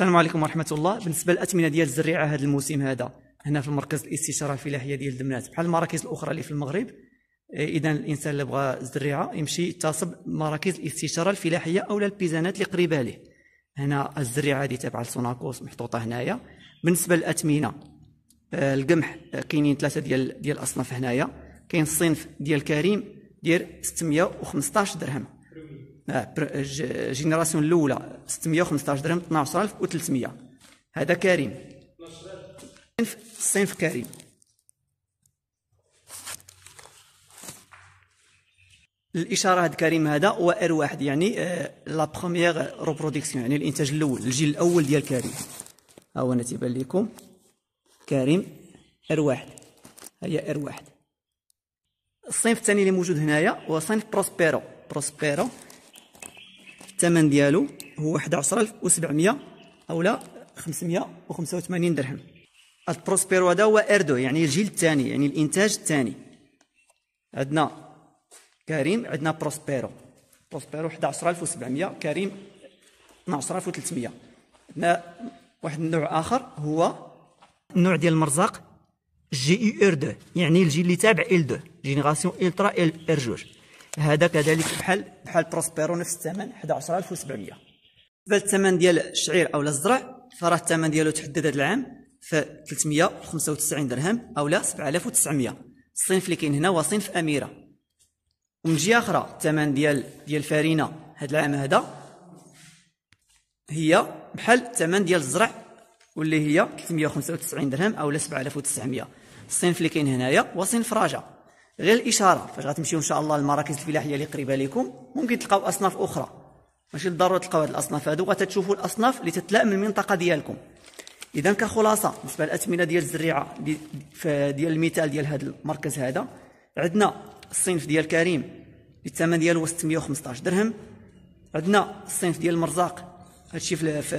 السلام عليكم ورحمه الله بالنسبه للاثمنه ديال الزريعه هذا الموسم هذا هنا في المركز الاستشاره الفلاحيه ديال دمنات بحال المراكز الاخرى اللي في المغرب آه، اذا الانسان اللي بغى الزريعه يمشي يتصل مراكز الاستشاره الفلاحيه او البيزانات اللي قريبه له هنا الزريعه هذه تابعه لسوناكوس محطوطه هنايا بالنسبه للاثمنه آه، القمح آه، كاينين ثلاثه ديال ديال الاصناف هنايا كاين الصنف ديال كريم ديال 615 درهم آه، آه، جينيراسيون الاولى 615 درهم 12300 هذا كريم الصنف كريم الاشاره هذا كريم هذا هو ار واحد يعني آه، لا بروميير روبرودكسيون يعني الانتاج الاول الجيل الاول ديال كريم ها هو تيبان لكم كريم ار واحد هي ار واحد الصنف الثاني اللي موجود هنايا هو صنف بروسبيرو بروسبيرو الثمن ديالو هو 11700 اولا 585 درهم البروسبيرو هذا هو اردو يعني الجيل الثاني يعني الانتاج الثاني عندنا كريم عندنا بروسبيرو بروسبيرو 11700 كريم 12300 عندنا واحد النوع اخر هو النوع ديال المرزاق جي اي ار 2 يعني الجيل اللي تابع ال 2 جينيراسيون الترا ال ار 2 هذا كذلك بحال بحال بروسبيرو نفس الثمن 11700 فالثمن ديال الشعير او الزرع فراه الثمن ديالو تحدد هذا العام ف 395 درهم او لا 7900 الصنف اللي كاين هنا هو صنف اميره ومن جهه اخرى الثمن ديال ديال الفارينه هذا العام هذا هي بحال الثمن ديال الزرع واللي هي 395 درهم او لا 7900 الصنف اللي كاين هنايا هو صنف راجا غير الاشاره فاش غتمشيو ان شاء الله للمراكز الفلاحيه اللي قريبه لكم ممكن تلقاو اصناف اخرى ماشي بالضروره تلقاو هاد الاصناف هادو غتشوفوا الاصناف اللي تتلائم المنطقه ديالكم اذا كخلاصه بالنسبه للاثمنه ديال الزريعه ديال المثال ديال هذا المركز هذا عندنا الصنف ديال كريم الثمن ديالو 615 درهم عندنا الصنف ديال المرزاق هادشي في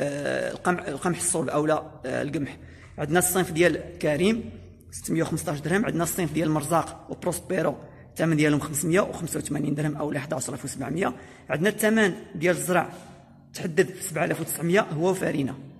القمح القمح الصلب اولا آه، القمح عندنا الصنف ديال كريم 615 درهم عندنا الصنف ديال المرزاق وبروسبيرو الثمن ديالهم 585 درهم او 11700 عندنا الثمن ديال الزرع تحدد ب 7900 هو فارينه